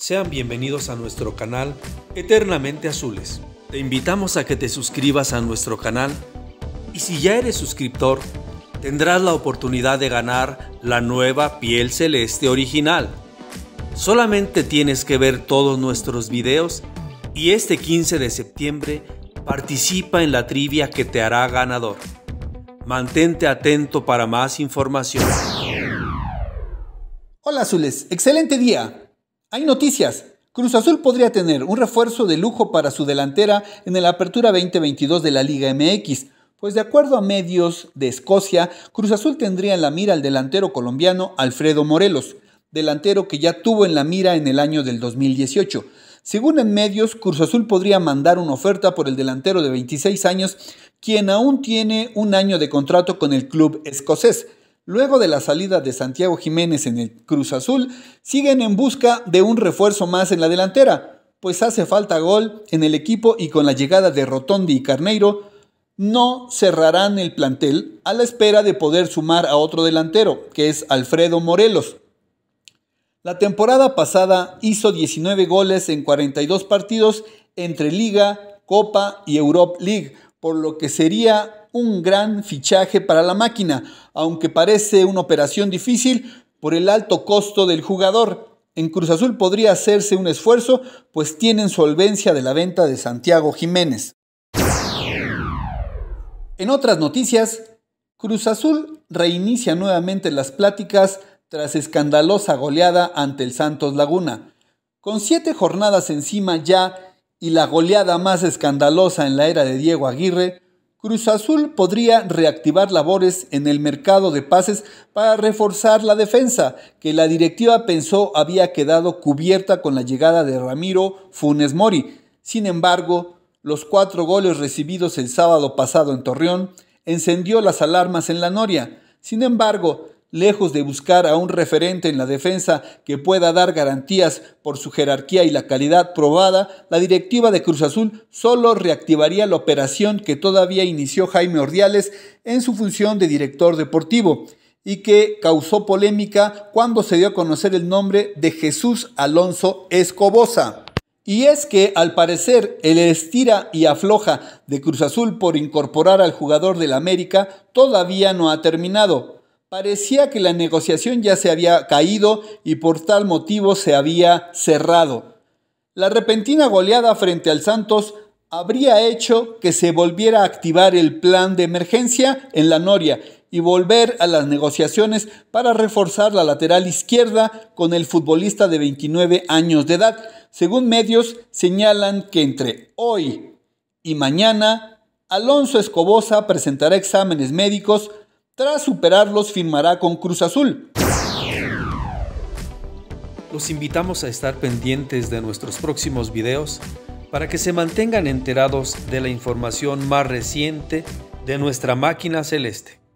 Sean bienvenidos a nuestro canal Eternamente Azules. Te invitamos a que te suscribas a nuestro canal y si ya eres suscriptor, tendrás la oportunidad de ganar la nueva piel celeste original. Solamente tienes que ver todos nuestros videos y este 15 de septiembre participa en la trivia que te hará ganador. Mantente atento para más información. Hola azules, excelente día. Hay noticias. Cruz Azul podría tener un refuerzo de lujo para su delantera en la apertura 2022 de la Liga MX, pues de acuerdo a medios de Escocia, Cruz Azul tendría en la mira al delantero colombiano Alfredo Morelos, delantero que ya tuvo en la mira en el año del 2018. Según en medios, Cruz Azul podría mandar una oferta por el delantero de 26 años, quien aún tiene un año de contrato con el club escocés. Luego de la salida de Santiago Jiménez en el Cruz Azul, siguen en busca de un refuerzo más en la delantera, pues hace falta gol en el equipo y con la llegada de Rotondi y Carneiro, no cerrarán el plantel a la espera de poder sumar a otro delantero, que es Alfredo Morelos. La temporada pasada hizo 19 goles en 42 partidos entre Liga, Copa y Europa League, por lo que sería un gran fichaje para la máquina, aunque parece una operación difícil por el alto costo del jugador. En Cruz Azul podría hacerse un esfuerzo, pues tienen solvencia de la venta de Santiago Jiménez. En otras noticias, Cruz Azul reinicia nuevamente las pláticas tras escandalosa goleada ante el Santos Laguna. Con siete jornadas encima ya y la goleada más escandalosa en la era de Diego Aguirre, Cruz Azul podría reactivar labores en el mercado de pases para reforzar la defensa, que la directiva pensó había quedado cubierta con la llegada de Ramiro Funes Mori. Sin embargo, los cuatro goles recibidos el sábado pasado en Torreón encendió las alarmas en la Noria. Sin embargo, lejos de buscar a un referente en la defensa que pueda dar garantías por su jerarquía y la calidad probada, la directiva de Cruz Azul solo reactivaría la operación que todavía inició Jaime Ordiales en su función de director deportivo y que causó polémica cuando se dio a conocer el nombre de Jesús Alonso Escobosa. Y es que al parecer el estira y afloja de Cruz Azul por incorporar al jugador del América todavía no ha terminado, Parecía que la negociación ya se había caído y por tal motivo se había cerrado. La repentina goleada frente al Santos habría hecho que se volviera a activar el plan de emergencia en la Noria y volver a las negociaciones para reforzar la lateral izquierda con el futbolista de 29 años de edad. Según medios, señalan que entre hoy y mañana, Alonso Escobosa presentará exámenes médicos tras superarlos firmará con Cruz Azul. Los invitamos a estar pendientes de nuestros próximos videos para que se mantengan enterados de la información más reciente de nuestra máquina celeste.